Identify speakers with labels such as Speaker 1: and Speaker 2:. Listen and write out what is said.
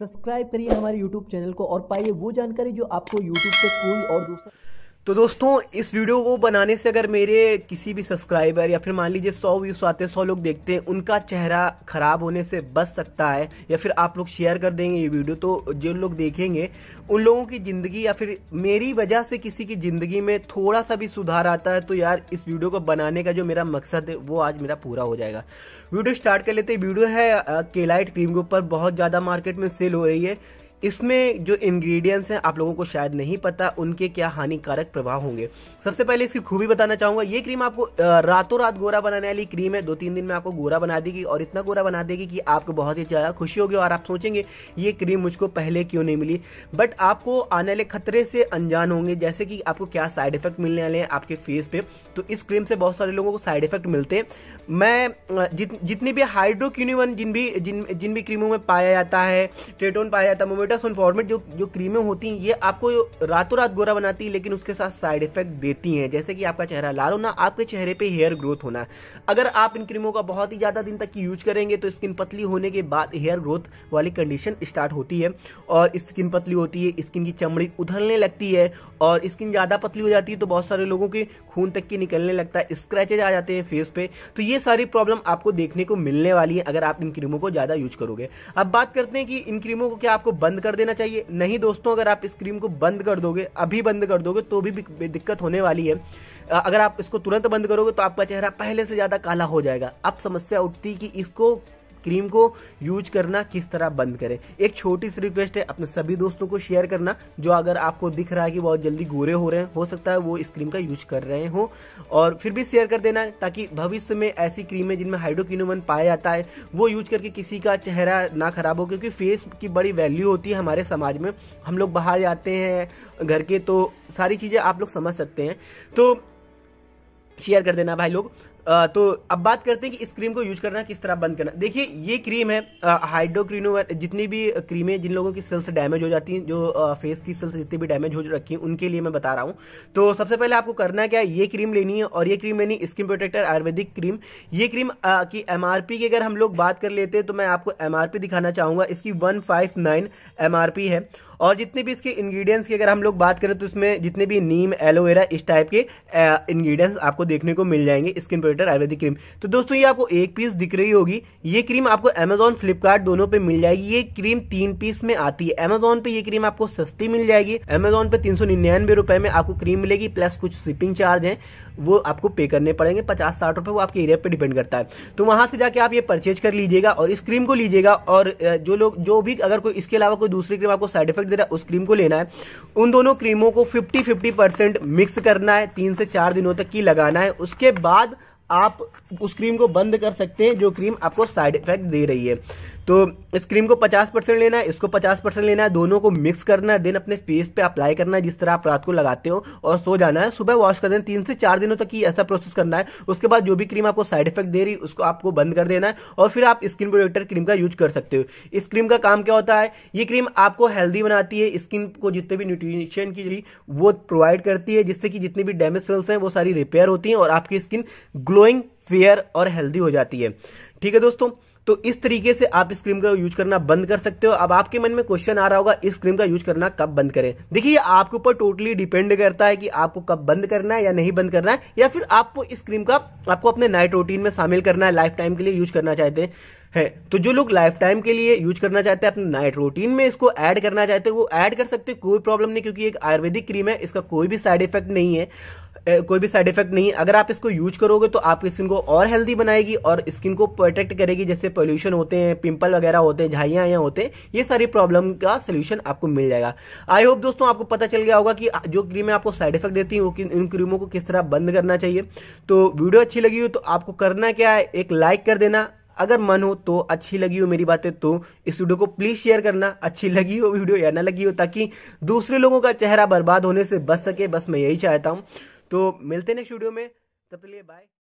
Speaker 1: subscribe करिए हमारे YouTube channel को और पाइए वो जानकारी जो आपको यूट्यूब से कोई और दूसरा तो दोस्तों इस वीडियो को बनाने से अगर मेरे किसी भी सब्सक्राइबर या फिर मान लीजिए सौ व्यूज आते सौ लोग देखते हैं उनका चेहरा खराब होने से बच सकता है या फिर आप लोग शेयर कर देंगे ये वीडियो तो जो लोग देखेंगे उन लोगों की ज़िंदगी या फिर मेरी वजह से किसी की ज़िंदगी में थोड़ा सा भी सुधार आता है तो यार इस वीडियो को बनाने का जो मेरा मकसद है वो आज मेरा पूरा हो जाएगा वीडियो स्टार्ट कर लेते वीडियो है केलाइट क्रीम के ऊपर बहुत ज़्यादा मार्केट में सेल हो रही है इसमें जो इंग्रेडिएंट्स हैं आप लोगों को शायद नहीं पता उनके क्या हानिकारक प्रभाव होंगे सबसे पहले इसकी खूबी बताना चाहूँगा ये क्रीम आपको रातों रात गोरा बनाने वाली क्रीम है दो तीन दिन में आपको गोरा बना देगी और इतना गोरा बना देगी कि आपको बहुत ही ज़्यादा खुशी होगी और आप सोचेंगे ये क्रीम मुझको पहले क्यों नहीं मिली बट आपको आने वाले खतरे से अनजान होंगे जैसे कि आपको क्या साइड इफेक्ट मिलने वाले हैं आपके फेस पे तो इस क्रीम से बहुत सारे लोगों को साइड इफेक्ट मिलते हैं मैं जित, जितनी भी हाइड्रोक्यूनिवन जिन भी जिन जिन भी क्रीमों में पाया जाता है ट्रेटोन पाया जाता है बेटा फॉर्मेट जो जो क्रीमें होती हैं ये आपको रातों रात गोरा बनाती है लेकिन उसके साथ साइड इफेक्ट देती हैं जैसे कि आपका चेहरा लाल होना आपके चेहरे पे हेयर ग्रोथ होना अगर आप इन क्रीमों का बहुत ही ज़्यादा दिन तक यूज करेंगे तो स्किन पतली होने के बाद हेयर ग्रोथ वाली कंडीशन स्टार्ट होती है और स्किन पतली होती है स्किन की चमड़ी उधलने लगती है और स्किन ज़्यादा पतली हो जाती है तो बहुत सारे लोगों के खून तक की निकलने लगता है स्क्रैचेज आ जाते हैं फेस पे तो ये सारी प्रॉब्लम आपको देखने को मिलने वाली है अगर आप इन क्रीमों को ज़्यादा यूज करोगे अब बात करते हैं कि इन क्रीमों को क्या आपको बंद कर देना चाहिए नहीं दोस्तों अगर आप स्क्रीन को बंद कर दोगे अभी बंद कर दोगे तो भी दिक्कत होने वाली है अगर आप इसको तुरंत बंद करोगे तो आपका चेहरा पहले से ज़्यादा काला हो जाएगा अब समस्या उठती कि इसको क्रीम को यूज करना किस तरह बंद करें एक छोटी सी रिक्वेस्ट है अपने सभी दोस्तों को शेयर करना जो अगर आपको दिख रहा है कि बहुत जल्दी गोरे हो रहे हैं हो सकता है वो इस क्रीम का यूज कर रहे हो और फिर भी शेयर कर देना ताकि भविष्य में ऐसी क्रीमें जिनमें हाइड्रोकिनोमन पाया जाता है वो यूज करके किसी का चेहरा ना खराब हो क्योंकि फेस की बड़ी वैल्यू होती है हमारे समाज में हम लोग बाहर जाते हैं घर के तो सारी चीज़ें आप लोग समझ सकते हैं तो शेयर कर देना भाई लोग तो अब बात करते हैं कि इस क्रीम को यूज करना किस तरह बंद करना देखिए ये क्रीम है हाइड्रोक्रीनो जितनी भी क्रीमें जिन लोगों की सेल्स डैमेज हो जाती हैं जो फेस की सेल्स जितनी भी डैमेज हो रखी हैं उनके लिए मैं बता रहा हूँ तो सबसे पहले आपको करना क्या है ये क्रीम लेनी है और ये क्रीम लेनी स्किन प्रोटेक्टर आयुर्वेदिक क्रीम ये क्रीम आ, की एम की अगर हम लोग बात कर लेते हैं तो मैं आपको एम दिखाना चाहूँगा इसकी वन फाइव है और जितने भी इसके इंग्रेडिएंट्स की अगर हम लोग बात करें तो इसमें जितने भी नीम एलोवेरा इस टाइप के इंग्रेडिएंट्स आपको देखने को मिल जाएंगे स्किन प्रोटेक्ट मिलीलीटर आयुर्वेदिक क्रीम तो दोस्तों ये आपको एक पीस दिख रही होगी ये क्रीम आपको अमेजोन फ्लिपकार्ट दोनों पे मिल जाएगी ये क्रीम तीन पीस में आती है अमेजोन पे ये क्रीम आपको सस्ती मिल जाएगी अमेजोन पे तीन सौ निन्यानवे रुपए में आपको क्रीम मिलेगी प्लस कुछ शिपिंग चार्ज है वो आपको पे करने पड़ेंगे पचास साठ रुपए वो आपके एरिया पे डिपेंड करता है तो वहां से जाके आप ये परचेज कर लीजिएगा और इस क्रीम को लीजिएगा और जो लोग जो भी अगर कोई इसके अलावा कोई दूसरी क्रीम आपको साइड इफेक्ट दे रहा है उस क्रीम को लेना है उन दोनों क्रीमों को फिफ्टी फिफ्टी मिक्स करना है तीन से चार दिनों तक की लगाना है उसके बाद आप उस क्रीम को बंद कर सकते हैं जो क्रीम आपको साइड इफेक्ट दे रही है तो इस क्रीम को 50 परसेंट लेना है इसको 50 परसेंट लेना है दोनों को मिक्स करना है देन अपने फेस पे अप्लाई करना है जिस तरह आप रात को लगाते हो और सो जाना है सुबह वॉश कर देना तीन से चार दिनों तक ही ऐसा प्रोसेस करना है उसके बाद जो भी क्रीम आपको साइड इफेक्ट दे रही है उसको आपको बंद कर देना है और फिर आप स्किन प्रोटेक्टर क्रीम का यूज कर सकते हो इस क्रीम का काम क्या होता है ये क्रीम आपको हेल्दी बनाती है स्किन को जितने भी न्यूट्रिशन की वो प्रोवाइड करती है जिससे कि जितनी भी डैमेज सेल्स हैं वो सारी रिपेयर होती हैं और आपकी स्किन ग्लो ग्लोइंग फेयर और हेल्दी हो जाती है ठीक है दोस्तों तो इस तरीके से आप इस क्रीम का यूज करना बंद कर सकते हो अब आपके मन में क्वेश्चन आ रहा होगा इस क्रीम का यूज करना कब बंद करें देखिए आपके ऊपर टोटली डिपेंड करता है कि आपको कब बंद करना है या नहीं बंद करना है या फिर आपको इस क्रीम का आपको अपने नाइट रूटीन में शामिल करना है लाइफ टाइम के लिए यूज करना चाहते हैं तो जो लोग लाइफ टाइम के लिए यूज करना चाहते हैं अपने नाइट रूटीन में इसको एड करना चाहते हैं वो एड कर सकते कोई प्रॉब्लम नहीं क्योंकि एक आयुर्वेदिक क्रीम है इसका कोई भी साइड इफेक्ट नहीं है कोई भी साइड इफेक्ट नहीं अगर आप इसको यूज करोगे तो आपकी स्किन को और हेल्दी बनाएगी और स्किन को प्रोटेक्ट करेगी जैसे पोल्यूशन होते हैं पिंपल वगैरह होते हैं झाइया आया होते हैं ये सारी प्रॉब्लम का सोल्यूशन आपको मिल जाएगा आई होप दोस्तों आपको पता चल गया होगा कि जो क्रीमें आपको साइड इफेक्ट देती हैं उन क्रीमों को किस तरह बंद करना चाहिए तो वीडियो अच्छी लगी हो तो आपको करना क्या है एक लाइक कर देना अगर मन हो तो अच्छी लगी हो मेरी बातें तो इस वीडियो को प्लीज शेयर करना अच्छी लगी हो वीडियो या ना लगी हो ताकि दूसरे लोगों का चेहरा बर्बाद होने से बच सके बस मैं यही चाहता हूँ तो मिलते हैं नेक्स्ट वीडियो में तब तक लिए बाय